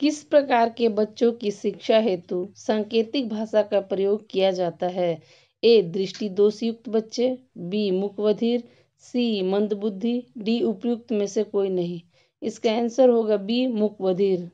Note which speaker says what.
Speaker 1: किस प्रकार के बच्चों की शिक्षा हेतु सांकेतिक भाषा का प्रयोग किया जाता है ए दृष्टिदोष युक्त बच्चे बी मुखवधिर सी मंदबुद्धि डी उपयुक्त में से कोई नहीं इसका आंसर होगा बी मुखवधिर